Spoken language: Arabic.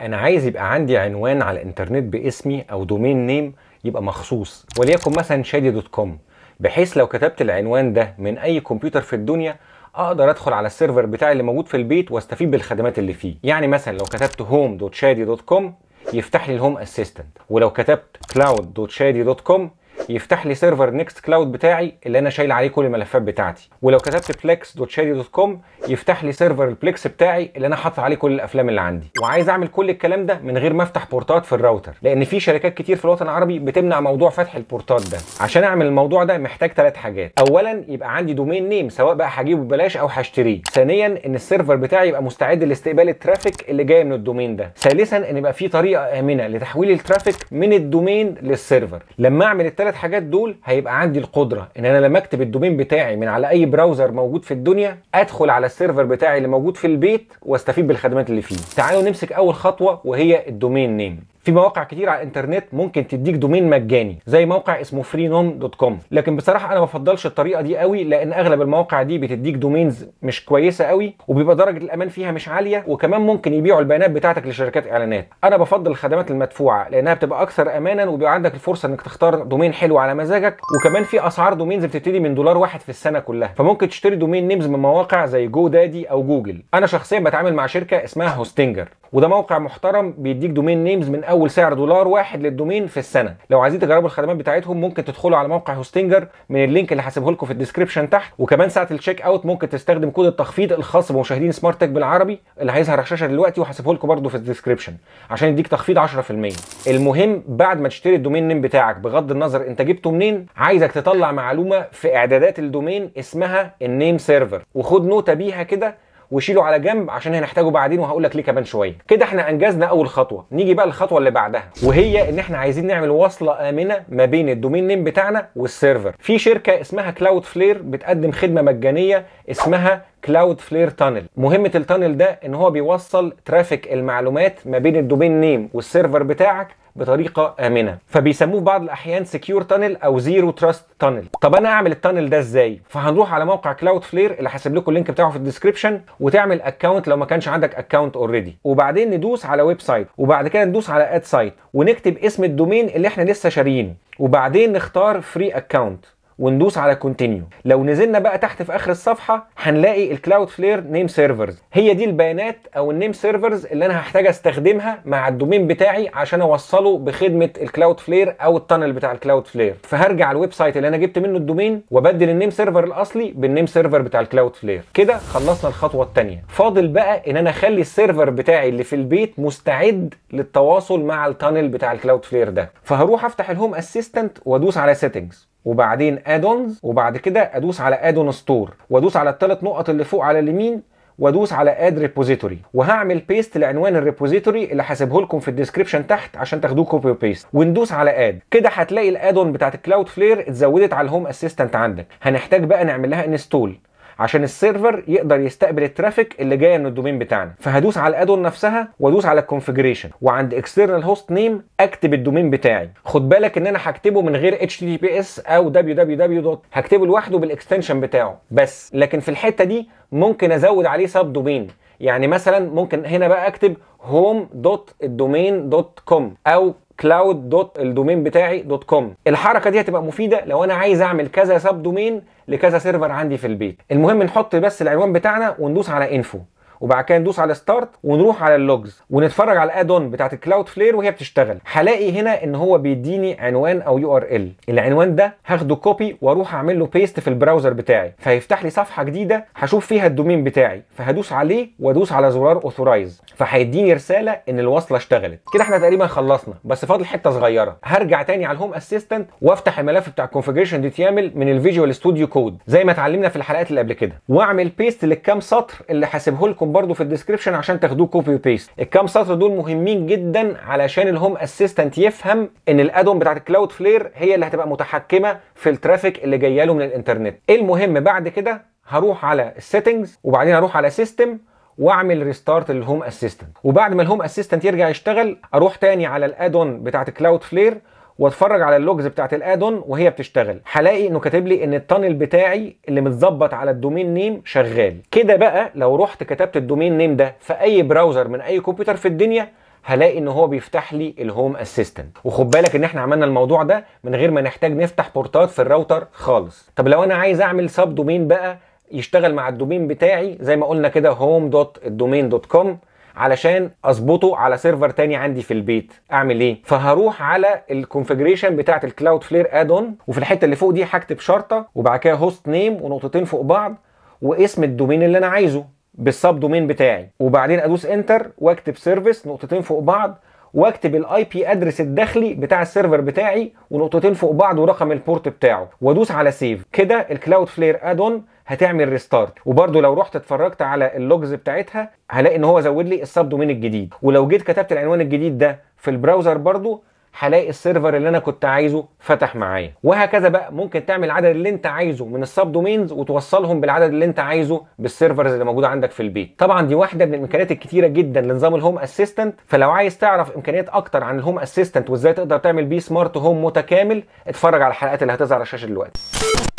انا عايز يبقى عندي عنوان على الانترنت باسمي او دومين نيم يبقى مخصوص وليكن مثلا شادي دوت كوم بحيث لو كتبت العنوان ده من اي كمبيوتر في الدنيا اقدر ادخل على السيرفر بتاعي اللي موجود في البيت واستفيد بالخدمات اللي فيه يعني مثلا لو كتبت هوم دوت دوت شادي كوم يفتح لي الهوم اسيستنت ولو كتبت دوت دوت شادي كوم يفتح لي سيرفر نيكست كلاود بتاعي اللي انا شايل عليه كل الملفات بتاعتي ولو كتبت بلكس دوت شادي دوت كوم يفتح لي سيرفر البلكس بتاعي اللي انا حاطط عليه كل الافلام اللي عندي وعايز اعمل كل الكلام ده من غير ما افتح بورتات في الراوتر لان في شركات كتير في الوطن العربي بتمنع موضوع فتح البورتات ده عشان اعمل الموضوع ده محتاج ثلاث حاجات اولا يبقى عندي دومين نيم سواء بقى هجيبه ببلاش او هشتريه ثانيا ان السيرفر بتاعي يبقى مستعد لاستقبال الترافيك اللي جاي من الدومين ده ثالثا ان يبقى في طريقه امنه لتحويل الترافيك من الدومين للسيرفر لما اعمل الثلاث الثلاث حاجات دول هيبقى عندي القدره ان انا لما اكتب الدومين بتاعي من على اي براوزر موجود في الدنيا ادخل على السيرفر بتاعي اللي موجود في البيت واستفيد بالخدمات اللي فيه تعالوا نمسك اول خطوه وهي الدومين نيم في مواقع كتير على الانترنت ممكن تديك دومين مجاني زي موقع اسمه فرينوم دوت كوم لكن بصراحه انا ما بفضلش الطريقه دي قوي لان اغلب المواقع دي بتديك دومينز مش كويسه قوي وبيبقى درجه الامان فيها مش عاليه وكمان ممكن يبيعوا البيانات بتاعتك لشركات اعلانات انا بفضل الخدمات المدفوعه لانها بتبقى اكثر امانا وبيبقى عندك الفرصه انك تختار دومين حلو على مزاجك وكمان في اسعار دومينز بتبتدي من دولار واحد في السنه كلها فممكن تشتري دومين نيمز من مواقع زي جو دادي او جوجل انا شخصيا بتعامل مع شركه اسمها هوستنجر وده موقع محترم بيديك دومين نيمز من اول سعر دولار واحد للدومين في السنه لو عايزين تجربوا الخدمات بتاعتهم ممكن تدخلوا على موقع هوستنجر من اللينك اللي هسيبه لكم في الديسكربشن تحت وكمان ساعه التشيك اوت ممكن تستخدم كود التخفيض الخاص بمشاهدين سمارت تك بالعربي اللي هيظهر على الشاشه دلوقتي وهسيبه لكم برده في الديسكربشن عشان يديك تخفيض 10% المهم بعد ما تشتري الدومين نيم بتاعك بغض النظر انت جبته منين عايزك تطلع معلومه في اعدادات الدومين اسمها النيم سيرفر وخد نوته بيها كده وشيله على جنب عشان هنحتاجه بعدين وهقول لك ليه كمان شويه كده احنا انجزنا اول خطوه نيجي بقى الخطوه اللي بعدها وهي ان احنا عايزين نعمل وصله امنه ما بين الدومين نيم بتاعنا والسيرفر في شركه اسمها كلاود فلير بتقدم خدمه مجانيه اسمها كلاود فلير تانل مهمه التانل ده ان هو بيوصل ترافيك المعلومات ما بين الدومين نيم والسيرفر بتاعك بطريقه امنه فبيسموه بعض الاحيان سكيور تانل او زيرو تراست تانل طب انا اعمل التانل ده ازاي فهنروح على موقع كلاود فلير اللي هسيب لكم اللينك بتاعه في الديسكربشن وتعمل اكونت لو ما كانش عندك اكونت اوريدي وبعدين ندوس على ويب سايت وبعد كده ندوس على اد سايت ونكتب اسم الدومين اللي احنا لسه شاريين وبعدين نختار فري اكونت وندوس على كونتينيو لو نزلنا بقى تحت في اخر الصفحه هنلاقي الكلاود فلير نيم سيرفرز هي دي البيانات او النيم سيرفرز اللي انا هحتاج استخدمها مع الدومين بتاعي عشان اوصله بخدمه الكلاود فلير او التانل بتاع الكلاود فلير فهرجع الويب سايت اللي انا جبت منه الدومين وبدل النيم سيرفر الاصلي بالنيم سيرفر بتاع الكلاود فلير كده خلصنا الخطوه الثانيه فاضل بقى ان انا اخلي السيرفر بتاعي اللي في البيت مستعد للتواصل مع التانل بتاع الكلاود فلير ده فهروح افتح الهوم اسيستنت وادوس على سيتنجز وبعدين ادونز وبعد كده ادوس على ادون ستور وادوس على الثلاث نقط اللي فوق على اليمين وادوس على اد ريبوزيتوري وهعمل بيست لعنوان الريبوزيتوري اللي هسيبه لكم في الديسكربشن تحت عشان تاخدوه كوبي وبيست وندوس على اد كده هتلاقي الادون بتاعت كلاود فلير اتزودت على الهوم اسيستنت عندك هنحتاج بقى نعمل لها انستول عشان السيرفر يقدر يستقبل الترافيك اللي جايه من الدومين بتاعنا فهدوس على الادون نفسها وادوس على الكونفيجريشن وعند اكسترنال هوست نيم اكتب الدومين بتاعي خد بالك ان انا هكتبه من غير اتش تي بي اس او www دوت هكتبه لوحده بالاكستنشن بتاعه بس لكن في الحته دي ممكن ازود عليه سب دومين يعني مثلا ممكن هنا بقى اكتب home.domain.com او كلاود دوت الدومين بتاعي دوت كوم الحركه دي هتبقى مفيده لو انا عايز اعمل كذا سب دومين لكذا سيرفر عندي في البيت المهم نحط بس العنوان بتاعنا وندوس على انفو وبعد كده ندوس على ستارت ونروح على اللوجز ونتفرج على الادون بتاعت الكلاود فلير وهي بتشتغل هلاقي هنا ان هو بيديني عنوان او يو ار ال العنوان ده هاخده كوبي واروح اعمل له بيست في البراوزر بتاعي فهيفتح لي صفحه جديده هشوف فيها الدومين بتاعي فهدوس عليه وادوس على زرار اوثورايز فهيديني رساله ان الوصله اشتغلت كده احنا تقريبا خلصنا بس فاضل حته صغيره هرجع تاني على الهوم اسيستنت وافتح الملف بتاع الكونفيجريشن دي تيامل من الفيجوال ستوديو كود زي ما اتعلمنا في الحلقات اللي قبل كده واعمل بيست للكام سطر اللي هسيبه لكم لكم برده في الديسكربشن عشان تاخدوه كوبي وبيست الكام سطر دول مهمين جدا علشان الهوم اسيستنت يفهم ان الادون بتاعت كلاود فلير هي اللي هتبقى متحكمه في الترافيك اللي جايه له من الانترنت المهم بعد كده هروح على السيتنجز وبعدين هروح على سيستم واعمل ريستارت للهوم اسيستنت وبعد ما الهوم اسيستنت يرجع يشتغل اروح تاني على الادون بتاعت كلاود فلير واتفرج على اللوجز بتاعت الادون وهي بتشتغل هلاقي انه كاتب لي ان التانل بتاعي اللي متظبط على الدومين نيم شغال كده بقى لو رحت كتبت الدومين نيم ده في اي براوزر من اي كمبيوتر في الدنيا هلاقي ان هو بيفتح لي الهوم اسيستنت وخد بالك ان احنا عملنا الموضوع ده من غير ما نحتاج نفتح بورتات في الراوتر خالص طب لو انا عايز اعمل سب دومين بقى يشتغل مع الدومين بتاعي زي ما قلنا كده home.domain.com علشان اظبطه على سيرفر تاني عندي في البيت اعمل ايه فهروح على الكونفيجريشن بتاعه الكلاود فلير ادون وفي الحته اللي فوق دي هكتب شرطه وبعد كده هوست نيم ونقطتين فوق بعض واسم الدومين اللي انا عايزه بالسب دومين بتاعي وبعدين ادوس انتر واكتب سيرفيس نقطتين فوق بعض واكتب الاي بي ادرس الداخلي بتاع السيرفر بتاعي ونقطتين فوق بعض ورقم البورت بتاعه وادوس على سيف كده الكلاود فلير ادون هتعمل ريستارت وبرده لو رحت اتفرجت على اللوجز بتاعتها هلاقي ان هو زود لي السب دومين الجديد ولو جيت كتبت العنوان الجديد ده في البراوزر برده هلاقي السيرفر اللي انا كنت عايزه فتح معايا وهكذا بقى ممكن تعمل العدد اللي انت عايزه من السب دومينز وتوصلهم بالعدد اللي انت عايزه بالسيرفرز اللي موجوده عندك في البيت طبعا دي واحده من الامكانيات الكتيره جدا لنظام الهوم اسيستنت فلو عايز تعرف امكانيات اكتر عن الهوم اسيستنت وازاي تقدر تعمل بيه سمارت هوم متكامل اتفرج على الحلقات اللي هتظهر على الشاشه دلوقتي